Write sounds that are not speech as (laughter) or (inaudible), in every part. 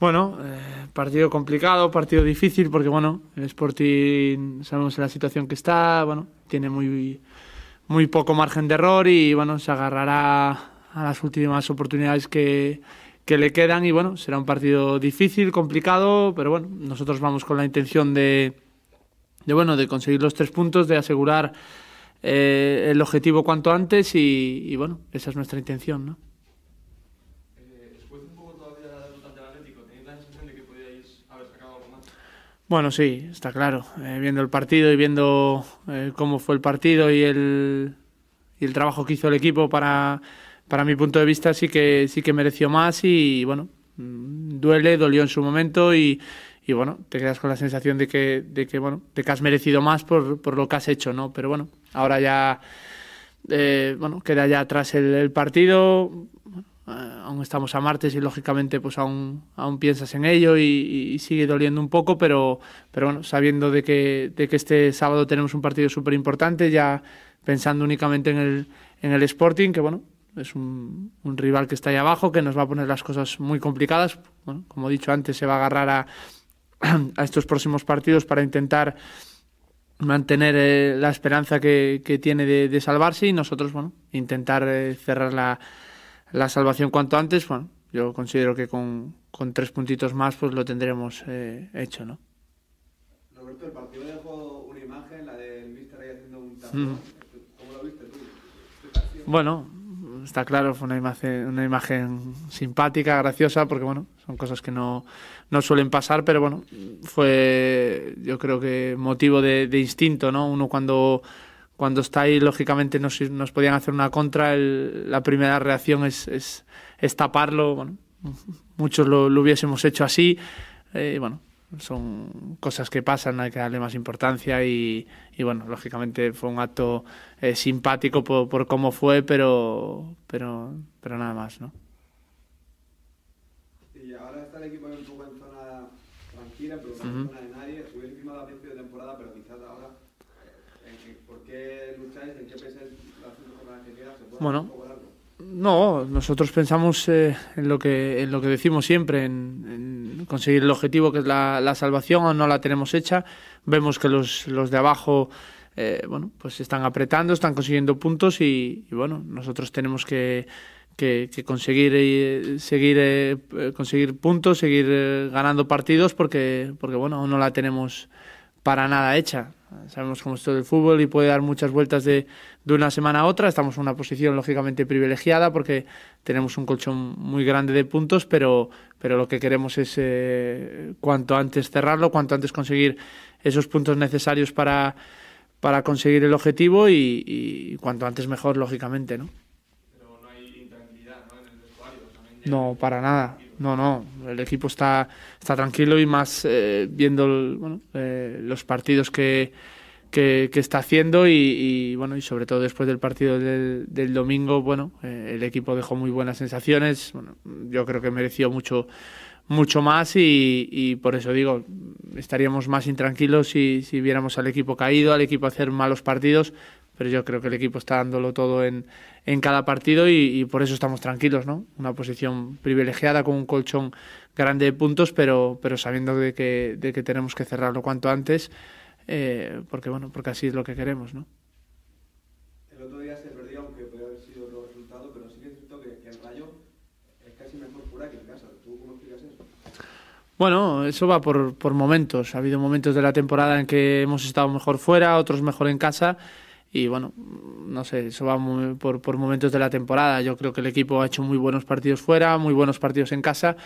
Bueno, eh, partido complicado, partido difícil, porque bueno, el Sporting sabemos la situación que está, bueno, tiene muy, muy poco margen de error y bueno, se agarrará a las últimas oportunidades que, que le quedan y bueno, será un partido difícil, complicado, pero bueno, nosotros vamos con la intención de, de bueno, de conseguir los tres puntos, de asegurar eh, el objetivo cuanto antes y, y bueno, esa es nuestra intención, ¿no? Bueno, sí, está claro. Eh, viendo el partido y viendo eh, cómo fue el partido y el, trabajo que hizo el equipo para, para mi punto de vista sí que sí que mereció más y bueno, mm, duele, dolió en su momento y, bueno, te quedas con la sensación de que, de que bueno, has merecido más por, por lo que has hecho, ¿no? Pero bueno, ahora ya eh, bueno, queda ya atrás el, el partido, Ah, aún estamos a martes y lógicamente pues aún, aún piensas en ello y, sigue doliendo un poco, pero, pero bueno, sabiendo de que, que este sábado tenemos un partido súper importante, ya pensando únicamente en el, en el Sporting, que bueno, es un, rival que está ahí abajo, que nos va a poner las cosas muy complicadas, bueno, como he dicho antes, se va a agarrar a, (clears throat) estos próximos partidos para intentar mantener eh, la esperanza que, tiene de, salvarse y nosotros, bueno, intentar eh, cerrar la la salvación cuanto antes, bueno, yo considero que con, tres puntitos más pues lo tendremos eh, hecho, ¿no? Roberto, el partido dejó una imagen, la del ahí haciendo un tapón. Mm. ¿Cómo lo viste tú? Bueno, está claro, fue una imagen, una imagen simpática, graciosa, porque bueno, son cosas que no, suelen pasar, pero bueno, fue yo creo que motivo de, de instinto, ¿no? Uno cuando cuando está ahí, lógicamente nos, nos podían hacer una contra, el, la primera reacción es, es, taparlo. Bueno, muchos lo, lo, hubiésemos hecho así. Eh, bueno, son cosas que pasan, hay que darle más importancia y, y bueno, lógicamente fue un acto eh, simpático por, por, cómo fue, pero, pero, nada más, ¿no? Y ahora está el equipo un poco en zona tranquila, pero no en uh -huh. zona de nadie, estuve encima a principio de temporada, pero quizás ahora ¿Por qué ¿En qué Bueno. No, nosotros pensamos eh, en, lo que, en lo que decimos siempre, en, conseguir el objetivo que es la, salvación, aún no la tenemos hecha. Vemos que los, los de abajo eh, bueno, pues están apretando, están consiguiendo puntos y, bueno, nosotros tenemos que, que, conseguir, eh, seguir, conseguir puntos, seguir ganando partidos porque, porque bueno, aún no la tenemos para nada hecha. Sabemos cómo es todo el fútbol y puede dar muchas vueltas de, de, una semana a otra. Estamos en una posición lógicamente privilegiada porque tenemos un colchón muy grande de puntos, pero, pero lo que queremos es eh, cuanto antes cerrarlo, cuanto antes conseguir esos puntos necesarios para, conseguir el objetivo y, cuanto antes mejor, lógicamente. ¿no? Pero no hay intranquilidad en el vestuario. No, para nada. No, no, el equipo está, tranquilo y más eh, viendo eh, los partidos que, está haciendo y, bueno y sobre todo después del partido del, domingo, bueno, eh, el equipo dejó muy buenas sensaciones. yo creo que mereció mucho mucho más y, por eso digo, estaríamos más intranquilos si, si viéramos al equipo caído, al equipo hacer malos partidos, pero yo creo que el equipo está dándolo todo en, en cada partido y, por eso estamos tranquilos, ¿no? Una posición privilegiada con un colchón grande de puntos, pero, pero sabiendo de que, de que tenemos que cerrarlo cuanto antes, eh, porque bueno, porque así es lo que queremos, ¿no? El otro día se perdió, aunque puede haber sido otro resultado, pero sí que es cierto que, el Rayo es casi mejor fuera que en casa. ¿Tú cómo explicas eso? Bueno, eso va por, por momentos. Ha habido momentos de la temporada en que hemos estado mejor fuera, otros mejor en casa y bueno, no sé, eso va por, por momentos de la temporada. Yo creo que el equipo ha hecho muy buenos partidos fuera, muy buenos partidos en casa.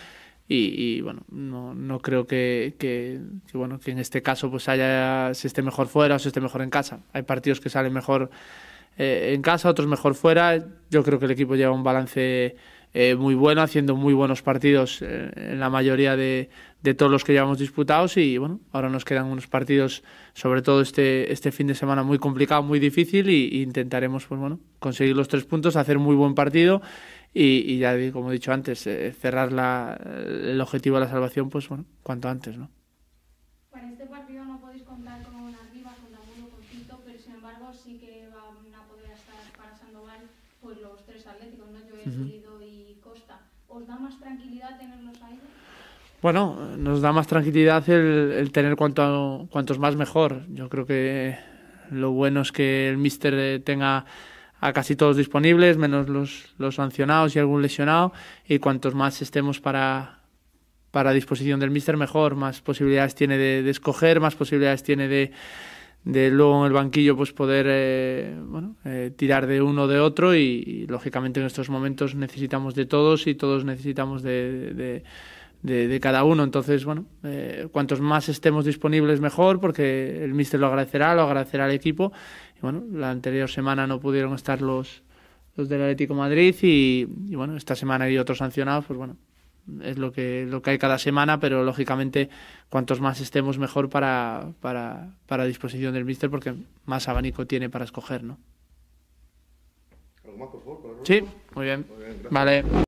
Y, bueno, no, no creo que, que, bueno, que en este caso pues haya, se esté mejor fuera o se esté mejor en casa. Hay partidos que salen mejor eh, en casa, otros mejor fuera. Yo creo que el equipo lleva un balance eh, muy bueno, haciendo muy buenos partidos eh, en la mayoría de, todos los que llevamos disputados y bueno, ahora nos quedan unos partidos, sobre todo este, este fin de semana muy complicado, muy difícil y, intentaremos pues bueno, conseguir los tres puntos, hacer muy buen partido y, ya como he dicho antes, eh, cerrar la, el objetivo de la salvación pues bueno, cuanto antes, ¿no? Para este partido no podéis contar con con pero sin embargo sí que van a poder estar para Sandoval pues los tres atléticos, ¿no? y Costa. ¿Os da más tranquilidad tenerlos ahí? Bueno, nos da más tranquilidad el, tener cuanto, cuantos más mejor. Yo creo que lo bueno es que el míster tenga a casi todos disponibles, menos los, los sancionados y algún lesionado, y cuantos más estemos para, para disposición del míster, mejor, más posibilidades tiene de escoger, más posibilidades tiene de, de luego en el banquillo pues poder eh, bueno, eh, tirar de uno de otro y, lógicamente en estos momentos necesitamos de todos y todos necesitamos de, de, cada uno entonces bueno eh, cuantos más estemos disponibles mejor porque el míster lo agradecerá lo agradecerá el equipo y bueno la anterior semana no pudieron estar los los del Atlético Madrid y, y bueno esta semana hay otros sancionados pues bueno es lo que, lo que hay cada semana, pero lógicamente cuantos más estemos mejor para, para, disposición del míster porque más abanico tiene para escoger, ¿no? sí, muy bien. Muy bien vale.